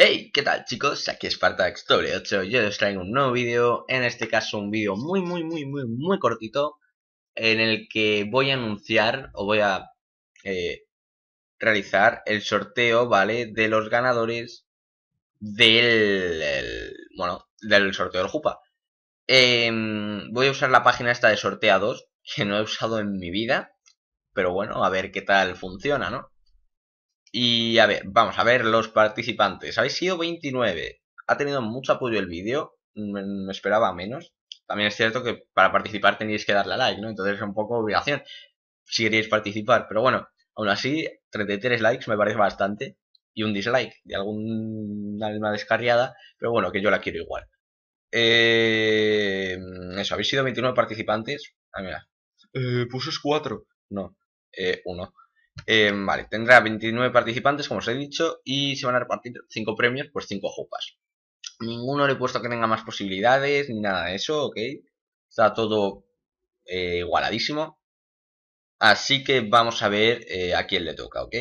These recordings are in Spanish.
Hey, ¿qué tal chicos? Aquí es Story 8 yo os traigo un nuevo vídeo, en este caso un vídeo muy muy muy muy muy cortito en el que voy a anunciar o voy a eh, realizar el sorteo, ¿vale? De los ganadores del, bueno, del sorteo del Jupa. Eh, voy a usar la página esta de sorteados que no he usado en mi vida, pero bueno, a ver qué tal funciona, ¿no? Y a ver, vamos a ver los participantes. Habéis sido 29. Ha tenido mucho apoyo el vídeo. Me esperaba menos. También es cierto que para participar tenéis que darle a like, ¿no? Entonces es un poco obligación si queréis participar. Pero bueno, aún así, 33 likes me parece bastante. Y un dislike de alguna alma descarriada. Pero bueno, que yo la quiero igual. Eh, eso, habéis sido 29 participantes. Ah, mira. Eh, pues cuatro 4. No, eh, uno. Eh, vale, tendrá 29 participantes, como os he dicho, y se van a repartir 5 premios, pues 5 jupas. Ninguno le he puesto que tenga más posibilidades, ni nada de eso, ok. Está todo eh, igualadísimo. Así que vamos a ver eh, a quién le toca, ok.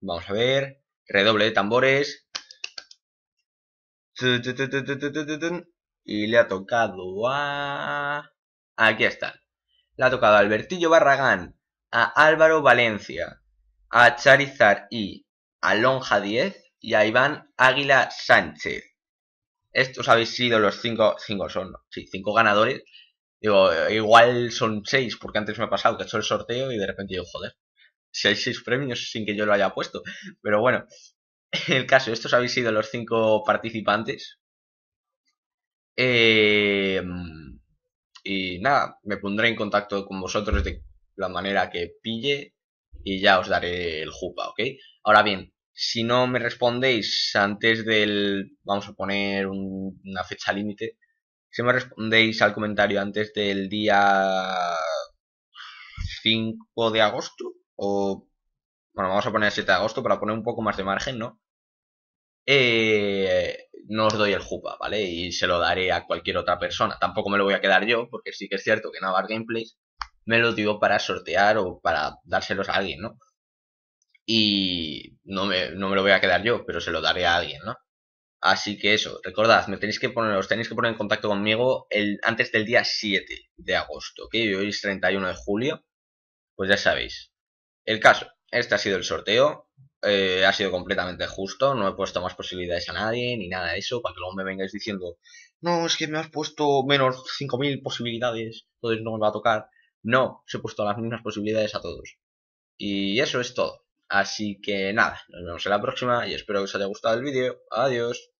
Vamos a ver. Redoble de tambores. Y le ha tocado a... Aquí está. Le ha tocado a Albertillo Barragán, a Álvaro Valencia, a Charizar y, a Lonja 10 y a Iván Águila Sánchez. Estos habéis sido los cinco, cinco son, sí, cinco ganadores. Digo, igual son seis, porque antes me ha pasado que he hecho el sorteo y de repente digo, joder, si hay seis premios sin que yo lo haya puesto. Pero bueno, en el caso, estos habéis sido los cinco participantes. Eh, y nada, me pondré en contacto con vosotros de la manera que pille y ya os daré el jupa, ¿ok? Ahora bien, si no me respondéis antes del, vamos a poner una fecha límite, si me respondéis al comentario antes del día 5 de agosto, o bueno, vamos a poner 7 de agosto para poner un poco más de margen, ¿no? Eh, no os doy el jupa, ¿vale? Y se lo daré a cualquier otra persona. Tampoco me lo voy a quedar yo, porque sí que es cierto que Navar Gameplays me lo dio para sortear o para dárselos a alguien, ¿no? Y no me, no me lo voy a quedar yo, pero se lo daré a alguien, ¿no? Así que eso, recordad, me tenéis que poner, os tenéis que poner en contacto conmigo el, antes del día 7 de agosto, ¿ok? hoy es 31 de julio, pues ya sabéis. El caso, este ha sido el sorteo, eh, ha sido completamente justo, no he puesto más posibilidades a nadie, ni nada de eso, para que luego me vengáis diciendo, no, es que me has puesto menos 5.000 posibilidades, entonces no me va a tocar no se he puesto las mismas posibilidades a todos. Y eso es todo. Así que nada, nos vemos en la próxima y espero que os haya gustado el vídeo. Adiós.